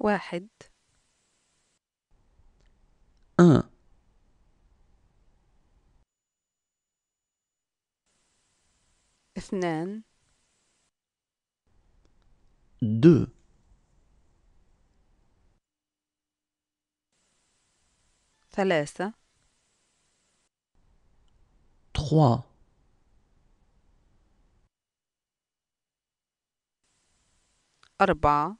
واحد أن اثنان دو ثلاثة تخوا أربعة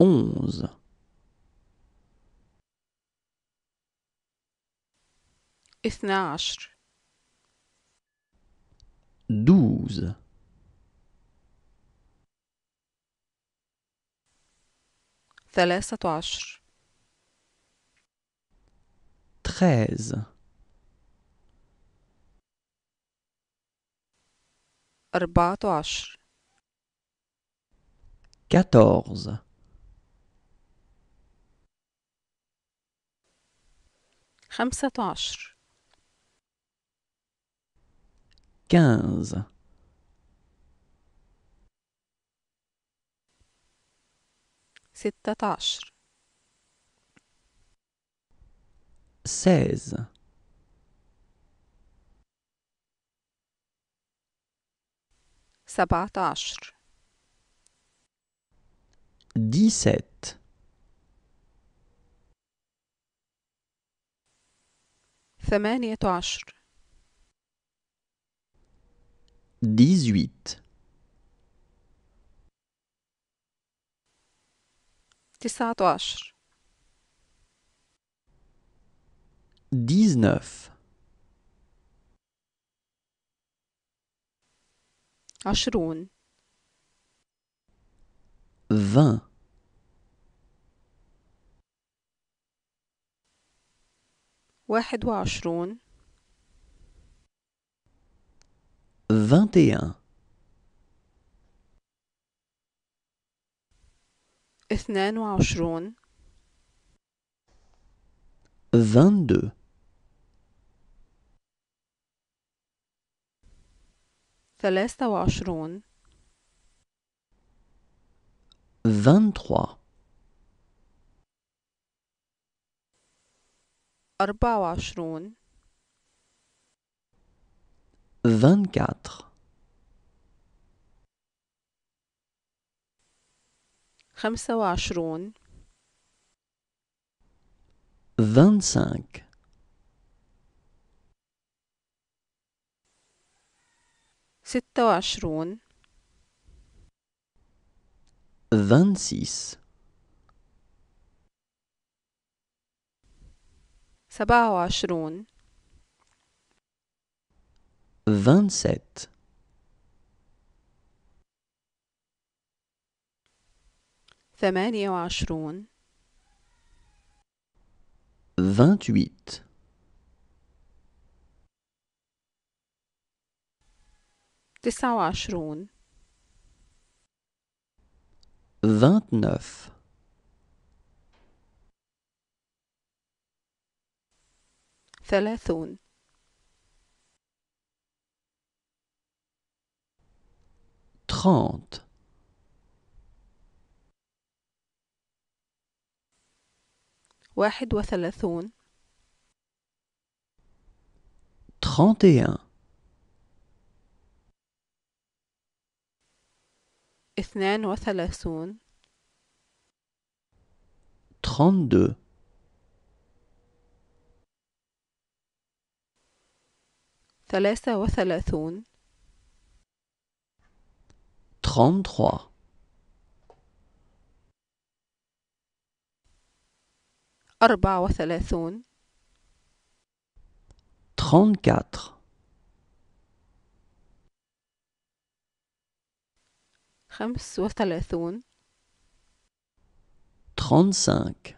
onze. اثنى عشر douze ثلاثة عشر treize أربعة عشر quatorze خمسة عشر كنز ستة عشر سيز سبعة عشر dix-sept, ثمانية عشر dix تسعة عشر dix عشرون Wahedwa Ashron 21 Ethnewa Ashron 22 Celestewa Ashron 23 أربعة وعشرون خمسة وعشرون vingt-cinq, ستة وعشرون vingt-six, سبعة وعشرون vingt-sept, ثمانية وعشرون vingt تسعة وعشرون vingt وعشرون ثلاثون واحد وثلاثون اثنان وثلاثون trente ثلاثة وثلاثون 33 أربعة وثلاثون 34 خمس وثلاثون 35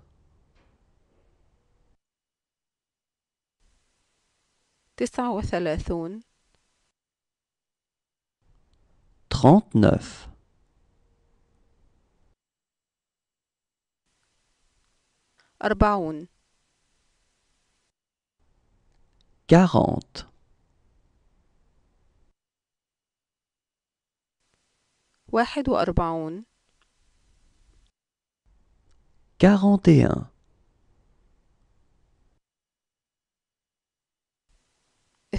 تسعة وثلاثون أربعون واحد وأربعون 41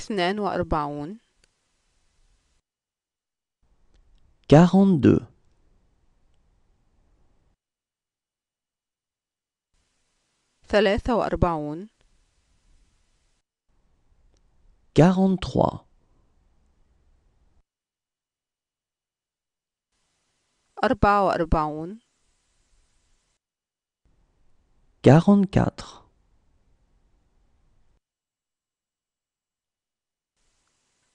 اثنان وأربعون ثلاثة وأربعون أربعة وأربعون 44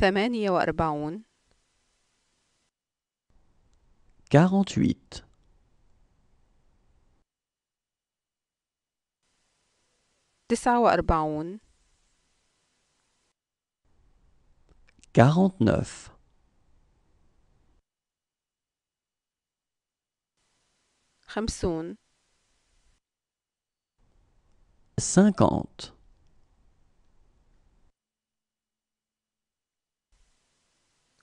ثمانية وأربعون 48 تسعة وأربعون 49 خمسون 50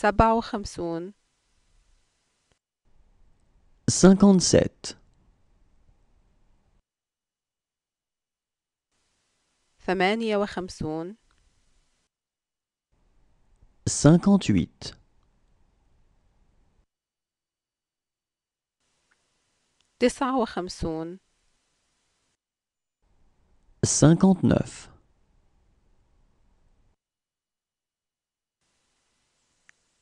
Sabao 57 Femeniyao Khamsoun 58 Tessao 59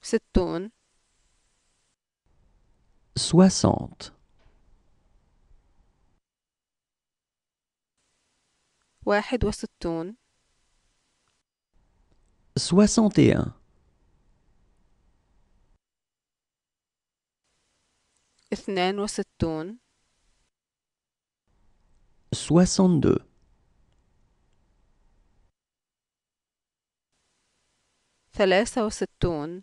ستون سوسانت واحد وستون سوسانت اثنان وستون soixante ثلاثة وستون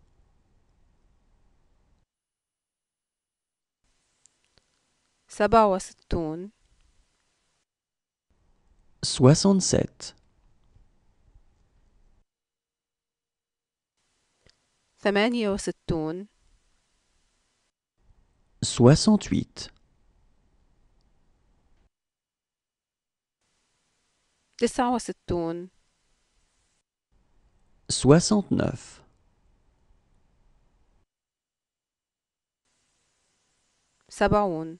سبعة وستون soixante-sept, ثمانية وستون soixante-huit, تسعة وستون soixante-neuf, سبعون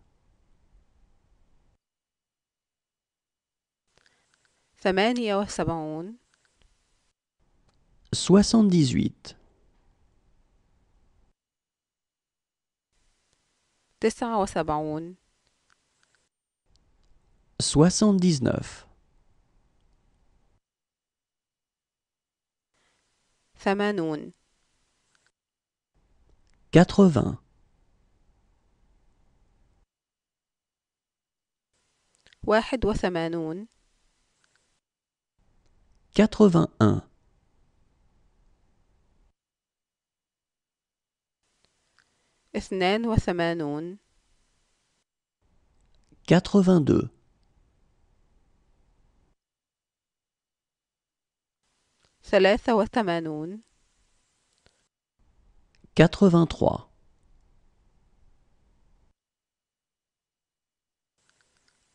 ثمانية وسبعون تسعة وسبعون ثمانون واحد وثمانون Quatre-vingt-un. اثنان وثمانون Quatre-vingt-deux. ثلاثة وثمانون Quatre-vingt-trois.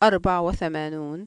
أربع وثمانون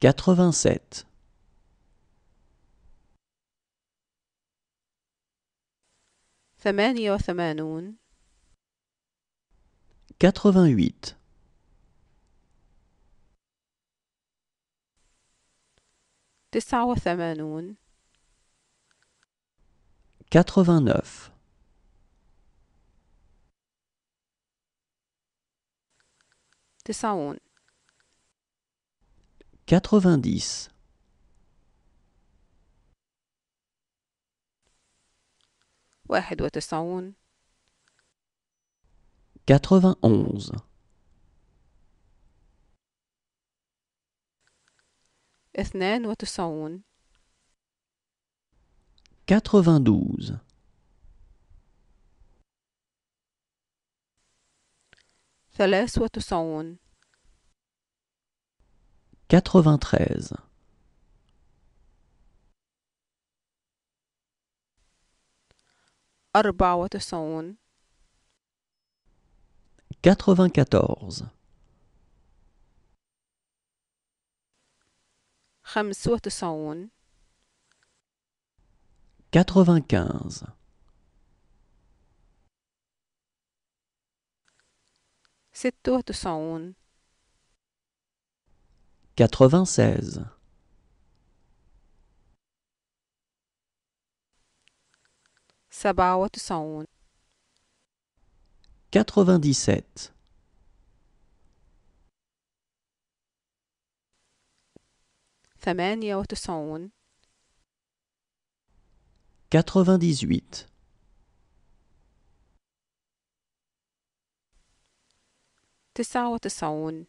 87. 88 88 89 89 90 90 91 92 92 93 93. 94. 95 95. ستة 96 97 97 98 98 99